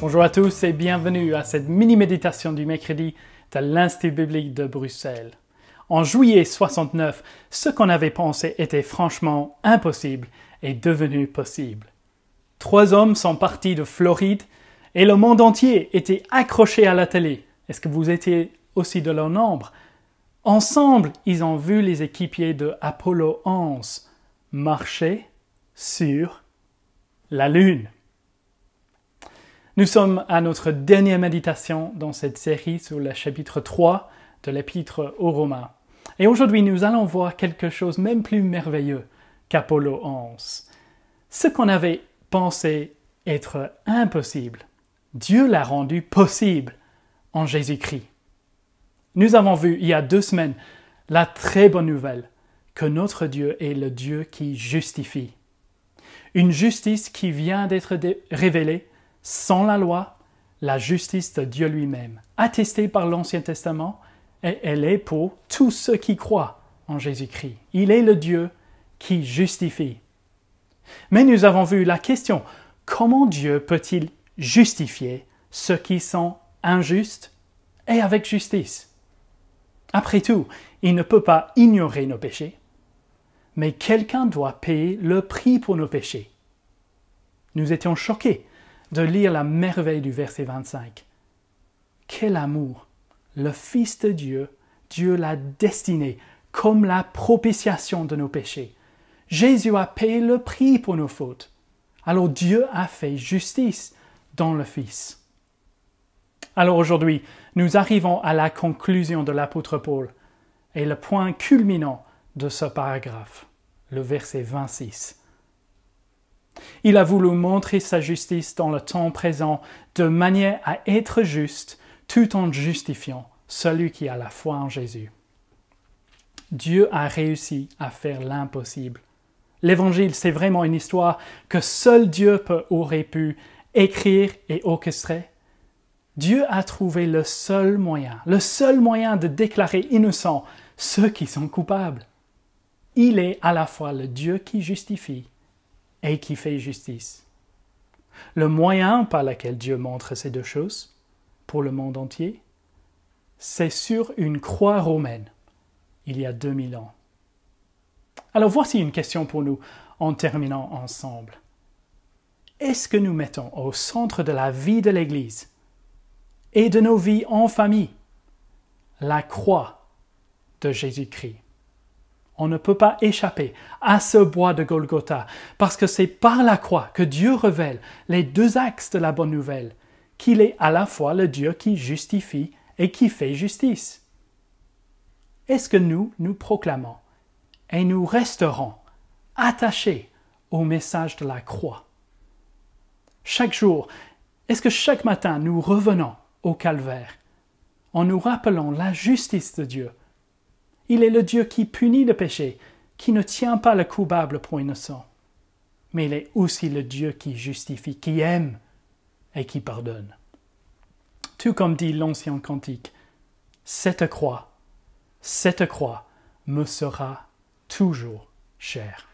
Bonjour à tous et bienvenue à cette mini-méditation du mercredi de l'Institut biblique de Bruxelles. En juillet 69, ce qu'on avait pensé était franchement impossible est devenu possible. Trois hommes sont partis de Floride et le monde entier était accroché à la télé. Est-ce que vous étiez aussi de leur nombre Ensemble, ils ont vu les équipiers de Apollo 11 marcher sur la Lune. Nous sommes à notre dernière méditation dans cette série sur le chapitre 3 de l'épître aux Romains. Et aujourd'hui, nous allons voir quelque chose même plus merveilleux qu'Apollo 11. Ce qu'on avait pensé être impossible, Dieu l'a rendu possible en Jésus-Christ. Nous avons vu il y a deux semaines la très bonne nouvelle que notre Dieu est le Dieu qui justifie. Une justice qui vient d'être révélée sans la loi, la justice de Dieu lui-même, attestée par l'Ancien Testament, et elle est pour tous ceux qui croient en Jésus-Christ. Il est le Dieu qui justifie. Mais nous avons vu la question, comment Dieu peut-il justifier ceux qui sont injustes et avec justice Après tout, il ne peut pas ignorer nos péchés, mais quelqu'un doit payer le prix pour nos péchés. Nous étions choqués de lire la merveille du verset 25. Quel amour Le Fils de Dieu, Dieu l'a destiné comme la propitiation de nos péchés. Jésus a payé le prix pour nos fautes. Alors Dieu a fait justice dans le Fils. Alors aujourd'hui, nous arrivons à la conclusion de l'apôtre Paul et le point culminant de ce paragraphe, le verset 26. Il a voulu montrer sa justice dans le temps présent de manière à être juste tout en justifiant celui qui a la foi en Jésus. Dieu a réussi à faire l'impossible. L'Évangile, c'est vraiment une histoire que seul Dieu peut, aurait pu écrire et orchestrer. Dieu a trouvé le seul moyen, le seul moyen de déclarer innocents ceux qui sont coupables. Il est à la fois le Dieu qui justifie et qui fait justice. Le moyen par lequel Dieu montre ces deux choses pour le monde entier, c'est sur une croix romaine, il y a 2000 ans. Alors voici une question pour nous en terminant ensemble. Est-ce que nous mettons au centre de la vie de l'Église et de nos vies en famille la croix de Jésus-Christ on ne peut pas échapper à ce bois de Golgotha, parce que c'est par la croix que Dieu révèle les deux axes de la bonne nouvelle, qu'il est à la fois le Dieu qui justifie et qui fait justice. Est-ce que nous nous proclamons et nous resterons attachés au message de la croix Chaque jour, est-ce que chaque matin nous revenons au calvaire en nous rappelant la justice de Dieu il est le Dieu qui punit le péché, qui ne tient pas le coupable pour innocent. Mais il est aussi le Dieu qui justifie, qui aime et qui pardonne. Tout comme dit l'ancien cantique, cette croix, cette croix me sera toujours chère.